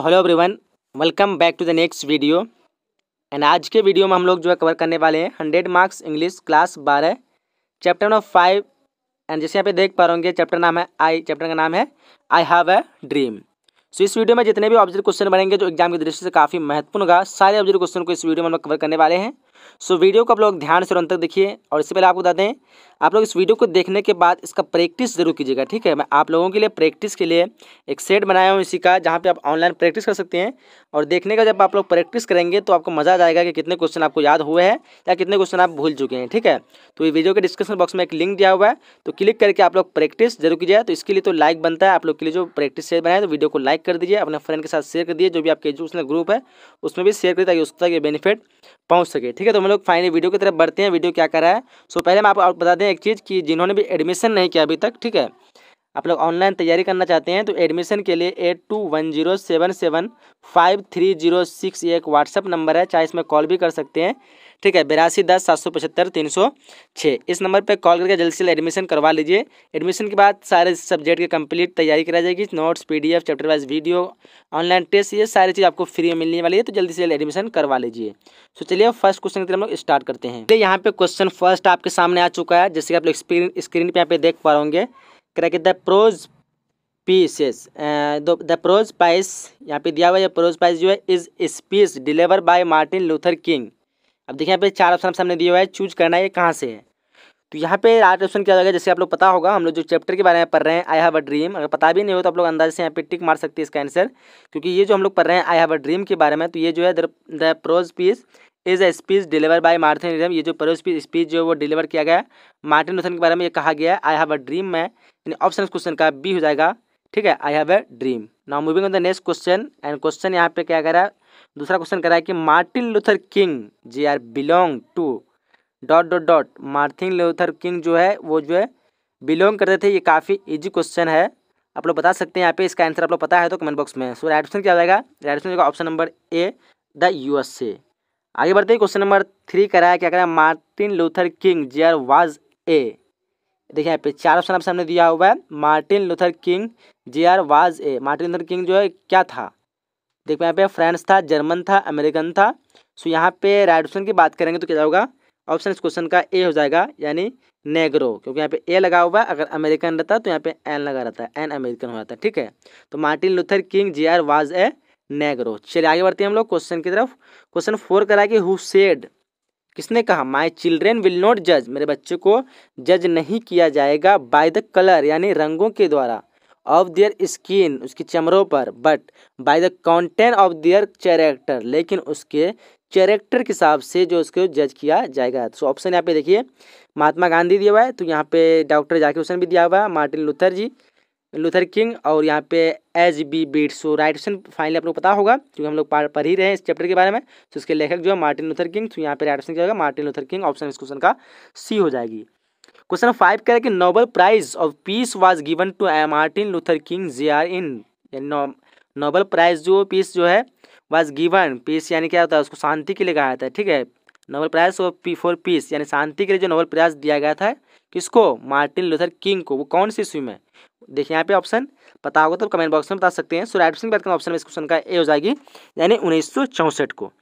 तो hello everyone welcome back to the next video and आज के वीडियो में हम लोग जो है कवर करने वाले हैं हंड्रेड मार्क्स इंग्लिश क्लास बारह चैप्टर नंबर फाइव एंड जैसे यहाँ पे देख पा रहे होंगे चैप्टर नाम है आई चैप्टर का नाम है I have a dream so इस वीडियो में जितने भी ऑब्जेक्ट क्वेश्चन बनेंगे जो एग्जाम की दृष्टि से काफ़ी महत्वपूर्ण होगा सारे ऑब्जेक्ट क्वेश्चन को इस वीडियो में हम लोग कवर करने वाले हैं सो वीडियो को आप लोग ध्यान से अंत तक देखिए और इससे पहले आपको बता दें आप लोग इस वीडियो को देखने के बाद इसका प्रैक्टिस जरूर कीजिएगा ठीक है मैं आप लोगों के लिए प्रैक्टिस के लिए एक सेट बनाया हूँ इसी का जहाँ पे आप ऑनलाइन प्रैक्टिस कर सकते हैं और देखने का जब आप लोग प्रैक्टिस करेंगे तो आपको मज़ा आ जाएगा कि कितने क्वेश्चन आपको याद हुए हैं या कितने क्वेश्चन आप भूल चुके हैं ठीक है तो ये वीडियो के डिस्क्रिप्शन बॉक्स में एक लिंक दिया हुआ है तो क्लिक करके आप लोग प्रैक्टिस जरूर कीजिए तो इसके लिए तो लाइक बनता है आप लोग के लिए जो प्रैक्टिस सेट बनाए तो वीडियो को लाइक लाइक कर दीजिए अपने फ्रेंड के साथ शेयर कर दीजिए जो भी आपके एजुकेशनल ग्रुप है उसमें भी शेयर करिए ताकि उसको तक ये बेनिफिट पहुँच सके ठीक है तो हम लोग फाइनली वीडियो की तरफ बढ़ते हैं वीडियो क्या कर रहा है सो पहले मैं आपको बता दें एक चीज़ कि जिन्होंने भी एडमिशन नहीं किया अभी तक ठीक है आप लोग ऑनलाइन तैयारी करना चाहते हैं तो एडमिशन के लिए eight two one zero seven seven five three zero six एक व्हाट्सअप नंबर है चाहे इसमें कॉल भी कर सकते हैं ठीक है बिरासी दस सात सौ पचहत्तर तीन सौ छः इस नंबर पर कॉल करके जल्द से जल्द एडमिशन करवा लीजिए एडमिशन के बाद सारे सब्जेक्ट की कंप्लीट तैयारी करा जाएगी notes PDF chapter wise video online test ये सारी चीज़ आपको फ्री में मिलने वाली है तो जल्दी से जल्द एडमिशन करवा लीजिए तो चलिए फर्स्ट क्वेश्चन की हम लोग स्टार्ट करते हैं तो यहाँ पे क्वेश्चन फर्स्ट आपके सामने आ चुका है जैसे कि आप लोग स्क्रीन पर यहाँ पे देख पा होंगे crack the prose pieces the prose piece यहाँ पे दिया हुआ है प्रोज पाइस जो है is speech deliver by Martin Luther King अब देखिए यहाँ पे चार ऑप्शन सामने दिया हुआ है चूज करना है ये कहाँ से है तो यहाँ पे राइट ऑप्शन क्या होगा जैसे आप लोग पता होगा हम लोग जो चैप्टर के बारे में पढ़ रहे हैं आई हैव अ ड्रीम अगर पता भी नहीं हो तो आप लोग अंदाजे से यहाँ पे टिक मार सकते हैं इसका आंसर क्योंकि ये जो हम लोग पढ़ रहे हैं आई हैव अ ड्रीम के बारे में तो ये जो है the prose piece is a speech deliver by Martin Luther ये जो प्रोज पीस स्पीच जो वो डिलीवर किया गया है मार्टिन लूथर के बारे में ये कहा गया है आई हैव अ ड्रीम में यानी ऑप्शन क्वेश्चन का बी हो जाएगा ठीक है I have a dream now moving on the next question and question यहाँ पे क्या कह रहा है दूसरा क्वेश्चन कह रहा है कि Martin Luther King J R belong to dot dot dot Martin Luther King जो है वो जो है बिलोंग करते थे ये काफ़ी इजी क्वेश्चन है आप लोग बता सकते हैं यहाँ पे इसका आंसर आप लोग पता है तो कमेंट बॉक्स में सो राइट ऑप्शन क्या जाएगा right option option number A the USA आगे बढ़ते हैं क्वेश्चन नंबर थ्री कह रहा है क्या कह रहा है Martin Luther King J R was a देखिए यहाँ पे चार ऑप्शन आप सामने दिया हुआ है Martin Luther King J R was a Martin Luther King जो है क्या था देख यहाँ पे फ्रांस था जर्मन था अमेरिकन था सो यहाँ पे राइट ऑप्शन की बात करेंगे तो क्या होगा ऑप्शन इस क्वेश्चन का ए हो जाएगा यानी नेग्रो क्योंकि यहाँ पे ए लगा हुआ है अगर अमेरिकन रहता तो यहाँ पे एन लगा रहता है एन अमेरिकन हो जाता है ठीक है तो Martin Luther King G R was a Negro चलिए आगे बढ़ते हैं हम लोग क्वेश्चन की तरफ क्वेश्चन फोर करा कि हु सेड किसने कहा माई चिल्ड्रेन विल नॉट जज मेरे बच्चे को जज नहीं किया जाएगा बाय द कलर यानी रंगों के द्वारा ऑफ देयर स्किन उसके चमड़ों पर but by the content of their character लेकिन उसके कैरेक्टर के हिसाब से जो उसको जज किया जाएगा तो ऑप्शन यहाँ पे देखिए महात्मा गांधी दिया हुआ है तो यहाँ पे डॉक्टर जाकिर हुसैन भी दिया हुआ है Martin Luther G Luther King और यहाँ पे H B beat so right option finally आप लोग पता होगा क्योंकि हम लोग पढ़ ही रहे हैं इस चैप्टर के बारे में तो उसके लेखक जो है मार्टिन लुथर किंग तो यहाँ पे राइट ऑप्शन क्या होगा मार्टिन लुथर किंग ऑप्शन इस क्वेश्चन का सी हो जाएगी क्वेश्चन फाइव कह रहा है कि Nobel Prize of peace was given to Martin Luther King J R in Nobel Prize जो पीस जो है वाज गिवन पीस यानी क्या होता है उसको शांति के लिए कहा जाता है ठीक है Nobel Prize of P for peace यानी शांति के लिए जो नोबल प्राइज दिया गया था किसको मार्टिन लूथर किंग को वो कौन सी स्वीम है देखिए यहाँ पे ऑप्शन पता होगा तो कमेंट बॉक्स में बता सकते हैं सो राइट ऑप्शन बात करें ऑप्शन में इस क्वेश्चन का ए हो जाएगी यानी उन्नीस को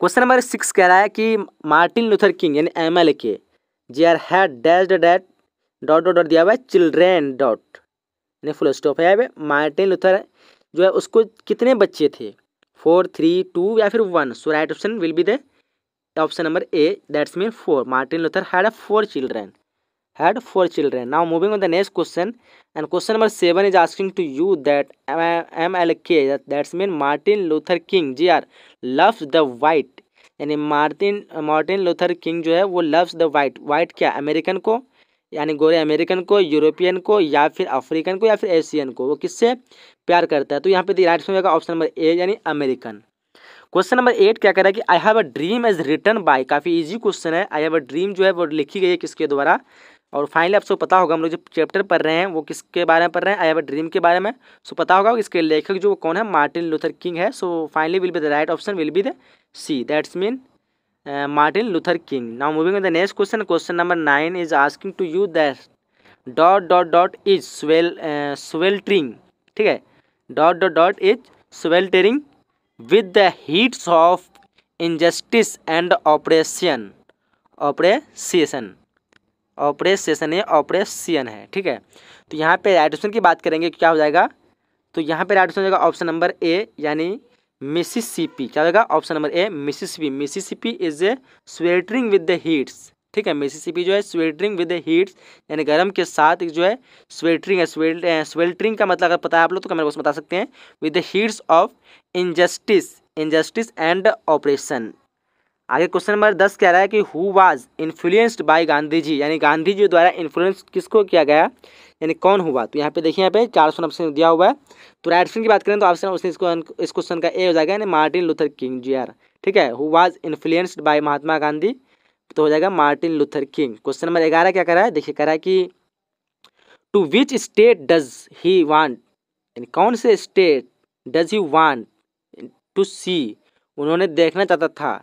क्वेश्चन नंबर सिक्स कह रहा है कि मार्टिन लूथर किंग यानी M K J R had dash that dot dot dot दिया हुआ है चिल्ड्रेन डॉट यानी फुल स्टॉप है मार्टिन लुथर जो है उसको कितने बच्चे थे फोर थ्री टू या फिर one so right option will be the option number A that's mean four Martin Luther had four children had four children now moving on the next question and question number seven is asking to you that M L K that's mean Martin Luther King G R loves the white यानी Martin Martin Luther King जो है वो loves the white white क्या American को यानी गोरे American को European को या फिर अफ्रीकन को या फिर एशियन को वो किससे प्यार करता है तो यहाँ पे दी राइट होगा ऑप्शन नंबर ए यानी अमेरिकन क्वेश्चन नंबर एट क्या कह रहा है कि I have a dream as written by काफ़ी इजी क्वेश्चन है आई हैव अ ड्रीम जो है वो लिखी गई है किसके द्वारा और फाइनली आप पता होगा हम लोग जो चैप्टर पढ़ रहे हैं वो किसके बारे में पढ़ रहे हैं आई हैव ड्रीम के बारे में सो पता होगा इसके लेखक जो कौन है मार्टिन लूथर किंग है so finally will be the right option will be the C that's mean Martin Luther King now moving the next question question number nine is asking to you that dot dot dot is swell sweltering ठीक है dot dot dot is sweltering with the heats of injustice and operation operation operation है operation है ठीक है तो यहाँ पे right option की बात करेंगे क्या हो जाएगा तो यहाँ पे राइट ऑप्शन हो जाएगा ऑप्शन नंबर ए यानी मिसिसिपी क्या होगा option number A Mississippi Mississippi is a sweltering with the heats ठीक है मिसिसिपी जो है स्वेटरिंग विद द हीट्स यानी गर्म के साथ जो है स्वेटरिंग है स्वेटरिंग का मतलब अगर पता है आप लोग तो कमेंट बॉक्स बता सकते हैं with the heats of injustice injustice and operation आगे क्वेश्चन नंबर दस कह रहा है कि who was influenced by Gandhi ji यानी गांधी जी द्वारा इन्फ्लुएंस किसको किया गया यानी कौन हुआ तो यहाँ पे देखिए यहाँ पे चार सौ ऑप्शन दिया हुआ है तो राइट ऑप्शन की बात करें तो ऑप्शन उसने इसको इस क्वेश्चन का ए हो जाएगा यानी Martin Luther King G R ठीक है who was influenced by Mahatma Gandhi तो हो जाएगा Martin Luther King question number ग्यारह क्या कर रहा है देखिए कह रहा है कि to which state does he want यानी कौन से state does he want to see उन्होंने देखना चाहता था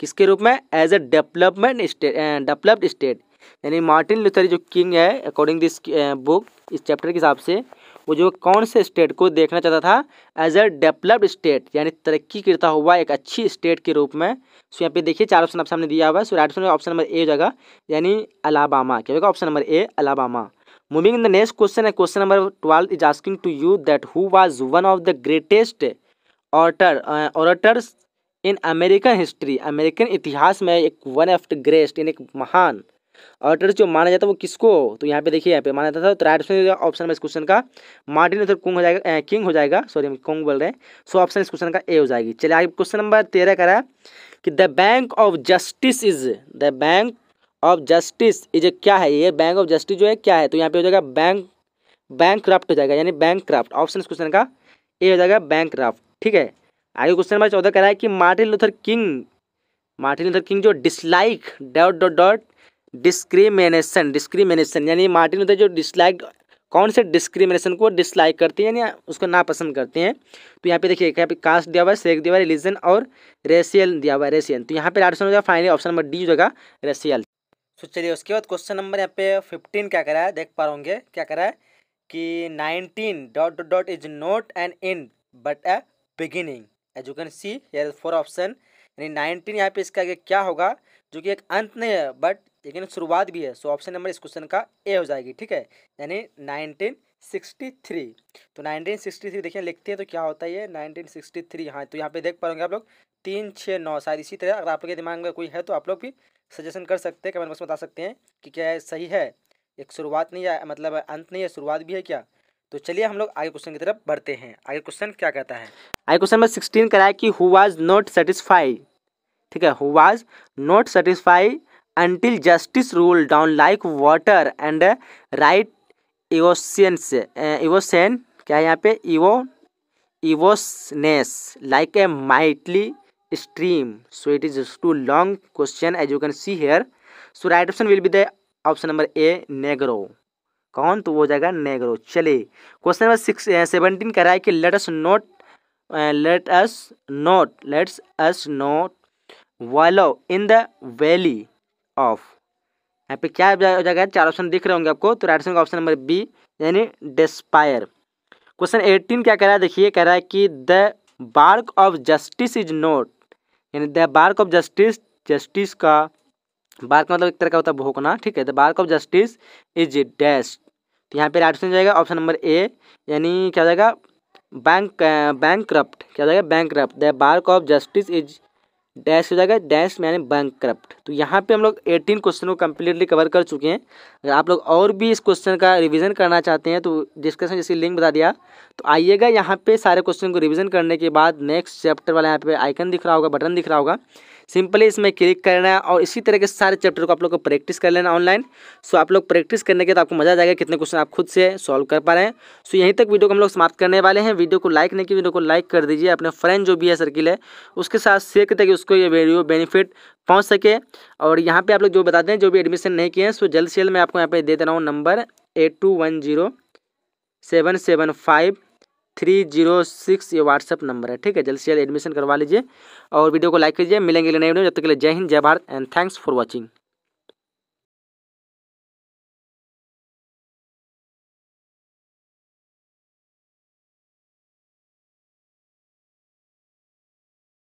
किसके रूप में as a development state developed state यानी मार्टिन लूथर जो किंग है अकॉर्डिंग दिस बुक इस चैप्टर के हिसाब से वो जो कौन से स्टेट को देखना चाहता था एज अ डेवलप्ड स्टेट यानी तरक्की करता हुआ एक अच्छी स्टेट के रूप में सो यहाँ पे देखिए चार ऑप्शन आपसे हमने दिया हुआ है so right option number A जगह यानी अलाबामा क्या होगा option number A Alabama moving in the next question है question number twelve is asking to you that who was one of the greatest orator orators in American history American इतिहास में एक one of the greatest in एक महान order जो माना जाता है वो किसको तो यहाँ पे देखिए यहाँ पे माना जाता था तो राइट ऑप्शन ऑप्शन में इस क्वेश्चन का मार्टिन लूथर कुंग हो जाएगा ए, किंग हो जाएगा सॉरी हम कुंग बोल रहे हैं सो ऑप्शन इस क्वेश्चन का ए हो जाएगी चलिए आगे क्वेश्चन नंबर तेरह करा रहा कि the bank of justice is the bank of justice is क्या है ये बैंक ऑफ जस्टिस जो है क्या है तो यहाँ पे हो जाएगा बैंक बैंक क्राफ्ट हो जाएगा यानी बैंक क्राफ्ट ऑप्शन इस क्वेश्चन का ए हो जाएगा बैंक क्राफ्ट ठीक है आगे क्वेश्चन नंबर चौदह कह रहा है कि Martin Luther King Martin Luther King जो dislike dot dot dot discrimination discrimination यानी मार्टिन लूथर जो डिसलाइक कौन से डिस्क्रिमिनेशन को डिसलाइक करते हैं यानी उसको नापसंद करते हैं तो यहाँ पे देखिए यहाँ पे कास्ट दिया हुआ है सेक दिया हुआ है रिलीजन और रेसियल दिया हुआ है रेसियल तो यहाँ पे ऑप्शन हो जाएगा फाइनली ऑप्शन नंबर डी हो जाएगा रेसियल तो चलिए उसके बाद क्वेश्चन नंबर यहाँ पे फिफ्टीन क्या करा है देख पा रहे होंगे क्या करा है कि nineteen dot dot dot is not an end but a beginning as you can see here four option यानी नाइनटीन यहाँ पे इसका क्या होगा जो कि एक अंत नहीं है बट लेकिन शुरुआत भी है सो ऑप्शन नंबर इस क्वेश्चन का ए हो जाएगी ठीक है यानी नाइनटीन सिक्सटी थ्री तो नाइनटीन सिक्सटी थ्री देखिए लिखते हैं तो क्या होता है ये नाइनटीन सिक्सटी थ्री हाँ तो यहाँ पे देख पाओगे आप लोग तीन छः नौ शायद इसी तरह अगर आप लोग के दिमाग में कोई है तो आप लोग भी सजेशन कर सकते हैं कमेंट बॉक्स में बता सकते हैं कि क्या सही है एक शुरुआत नहीं है मतलब अंत नहीं है शुरुआत भी है क्या तो चलिए हम लोग आगे क्वेश्चन की तरफ बढ़ते हैं आगे क्वेश्चन क्या कहता है आगे क्वेश्चन नंबर सिक्सटीन कराए कि हु वॉज नॉट सेटिस्फाई ठीक है who was not satisfy until justice rule down like water and righteousness इवोसेन क्या है यहाँ पे इवो इवोसनेस like a mighty stream so it is too long question as you can see here so right option will be the option number A नेगरो कौन तो हो जाएगा नेगरो चलिए क्वेश्चन नंबर सिक्स सेवनटीन कह रहा है कि let us not let us not let's us not wallow in the valley of यहाँ पे क्या हो जाएगा चार ऑप्शन दिख रहे होंगे आपको तो राइट का ऑप्शन नंबर बी यानी डिस्पायर क्वेश्चन एटीन क्या कह रहा है देखिए कह रहा है कि the bark of justice is not यानी the bark of justice justice का बार का मतलब एक तरह का होता है भोकना ठीक है the bark of justice is dash तो यहाँ पे राइट ऑप्शन जाएगा ऑप्शन नंबर ए यानी क्या हो जाएगा बैंक बैंक करप्ट क्या हो जाएगा bank corrupt the bark of justice is dash हो जाएगा डैश यानी बैंक करप्ट तो यहाँ पे हम लोग एटीन क्वेश्चन को कम्प्लीटली कवर कर चुके हैं अगर आप लोग और भी इस क्वेश्चन का रिवीजन करना चाहते हैं तो डिस्क्रिप्शन जैसे लिंक बता दिया तो आइएगा यहाँ पे सारे क्वेश्चन को रिवीजन करने के बाद नेक्स्ट चैप्टर वाला यहाँ पे आइकन दिख रहा होगा बटन दिख रहा होगा सिंपली इसमें क्लिक करना है और इसी तरह के सारे चैप्टर को आप लोग को प्रैक्टिस कर लेना ऑनलाइन सो आप लोग प्रैक्टिस करने के तो आपको मजा आ जाएगा कितने क्वेश्चन आप खुद से सॉल्व कर पा रहे हैं सो यहीं तक वीडियो को हम लोग समाप्त करने वाले हैं वीडियो को लाइक नहीं की वीडियो को लाइक कर दीजिए अपने फ्रेंड जो भी है सर्किल है उसके साथ शेयर करते कि उसको ये वीडियो बेनिफिट पहुँच सके और यहाँ पर आप लोग जो बता दें जो भी एडमिशन नहीं किए हैं सो जल्द से जल्द मैं आपको यहाँ पर दे दे रहा हूँ number eight two one zero seven seven five three zero six ये व्हाट्सअप नंबर है ठीक है जल्द से जल्द एडमिशन करवा लीजिए और वीडियो को लाइक कीजिए मिलेंगे नए वीडियो जब तक के लिए जय हिंद जय Bharat and thanks for watching